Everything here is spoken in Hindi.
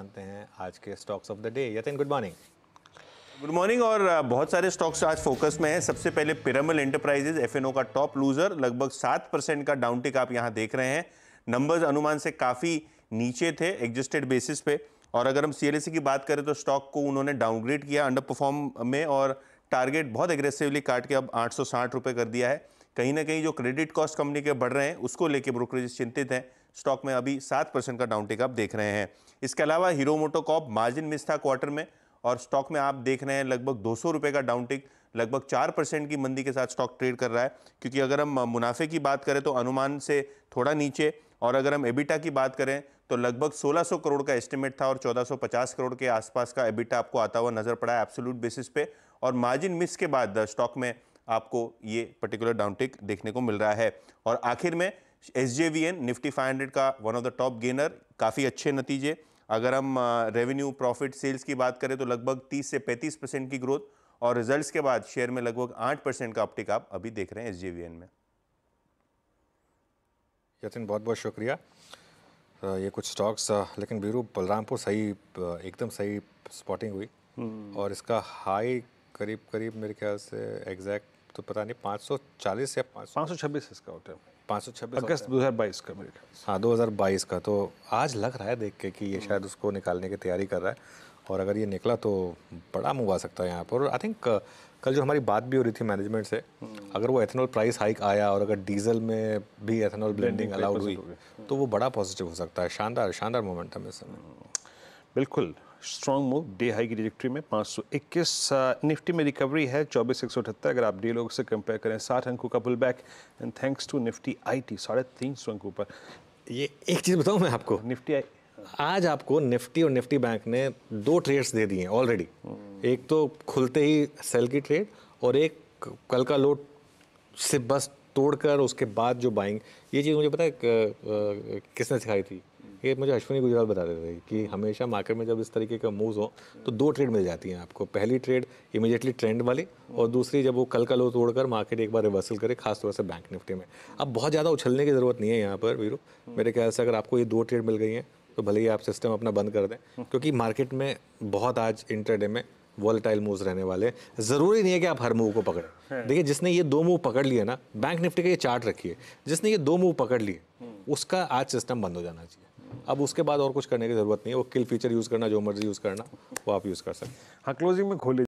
जानते हैं आज के stocks of the day Yatin good morning good morning और बहुत सारे स्टॉक्स आज फोकस में हैं सबसे पहले पिरामल एंटरप्राइजेज एफ का टॉप लूजर लगभग सात परसेंट का डाउन आप यहाँ देख रहे हैं नंबर्स अनुमान से काफ़ी नीचे थे एग्जिस्टेड बेसिस पे और अगर हम सी की बात करें तो स्टॉक को उन्होंने डाउनग्रेड किया अंडर परफॉर्म में और टारगेट बहुत एग्रेसिवली काट के अब आठ कर दिया है कहीं ना कहीं जो क्रेडिट कॉस्ट कंपनी के बढ़ रहे हैं उसको लेकर ब्रोकरेज चिंतित हैं स्टॉक में अभी सात परसेंट का डाउन टेक आप देख रहे हैं इसके अलावा हीरो मोटोकॉप मार्जिन मिस था क्वार्टर में और स्टॉक में आप देख रहे हैं लगभग दो सौ का डाउन टेक लगभग चार परसेंट की मंदी के साथ स्टॉक ट्रेड कर रहा है क्योंकि अगर हम मुनाफे की बात करें तो अनुमान से थोड़ा नीचे और अगर हम एबिटा की बात करें तो लगभग 1600 करोड़ का एस्टिमेट था और 1450 करोड़ के आसपास का एबिटा आपको आता हुआ नज़र पड़ा है एब्सोल्यूट बेसिस पे और मार्जिन मिस के बाद स्टॉक में आपको ये पर्टिकुलर डाउनटेक देखने को मिल रहा है और आखिर में S J V N Nifty five hundred का one of the top gainer काफ़ी अच्छे नतीजे अगर हम रेवेन्यू प्रॉफिट सेल्स की बात करें तो लगभग 30 से 35 परसेंट की ग्रोथ और रिजल्ट्स के बाद शेयर में लगभग 8 परसेंट का अपटिक आप अभी देख रहे हैं एस जे वी एन में यतिन बहुत बहुत शुक्रिया ये कुछ स्टॉक्स लेकिन बीरू बलरामपुर सही एकदम सही स्पॉटिंग हुई हम्म। और इसका हाई करीब करीब मेरे ख्याल से एग्जैक्ट तो पता नहीं 540 या सौ 526 इसका होता है 526 अगस्त 2022 का मेरे ख्याल हाँ 2022 का तो आज लग रहा है देख के कि ये हम्म। शायद उसको निकालने की तैयारी कर रहा है और अगर ये निकला तो बड़ा मूव आ सकता है यहाँ पर आई थिंक कल जो हमारी बात भी हो रही थी मैनेजमेंट से हम्म। अगर वो एथेनॉल प्राइस हाइक आया और अगर डीजल में भी एथेनॉल ब्लेंडिंग अलाउड हुई तो वो बड़ा पॉजिटिव हो सकता है शानदार शानदार मोमेंटम इस समय हम्म। बिल्कुल स्ट्रॉन्ग मूव डे हाई की डिजिक्ट्री में 521 निफ्टी में रिकवरी है चौबीस एक अगर आप डे लोग से कंपेयर करें साठ अंकों का pull back and thanks to Nifty IT साढ़े तीन सौ अंकों पर ये एक चीज़ बताऊँ मैं आपको निफ्टी आई आज आपको निफ्टी और निफ्टी बैंक ने दो ट्रेड्स दे दिए हैं ऑलरेडी हम्म। एक तो खुलते ही सेल की ट्रेड और एक कल का लोड से बस तोड़कर उसके बाद जो बाइंग ये चीज़ मुझे पता है किसने सिखाई थी ये मुझे अश्विनी गुजराल बताते थे कि हमेशा मार्केट में जब इस तरीके का मूव हो तो दो ट्रेड मिल जाती हैं आपको पहली ट्रेड इमीडिएटली ट्रेंड वाली और दूसरी जब वो कल का लो तोड़कर मार्केट एक बार रिवर्सल करे खासतौर से बैंक निफ्टी में अब बहुत ज़्यादा उछलने की ज़रूरत नहीं है यहाँ पर वीरू हम्म। मेरे ख्याल से अगर आपको ये दो ट्रेड मिल गई हैं तो भले ही आप सिस्टम अपना बंद कर दें हम्म। क्योंकि मार्केट में बहुत आज इंटरडे में वॉलेटाइल मूव्स रहने वाले ज़रूरी नहीं है कि आप हर मूव को पकड़ें देखिए जिसने ये दो मूव पकड़ लिए ना बैंक निफ्टी का ये चार्ट रखिए जिसने ये दो मूव पकड़ लिए हम्म। उसका आज सिस्टम बंद हो जाना चाहिए अब उसके बाद और कुछ करने की ज़रूरत नहीं है वो किल फीचर यूज़ करना जो मर्जी यूज़ करना वो आप यूज़ कर सकते हैं हाँ क्लोजिंग में खोल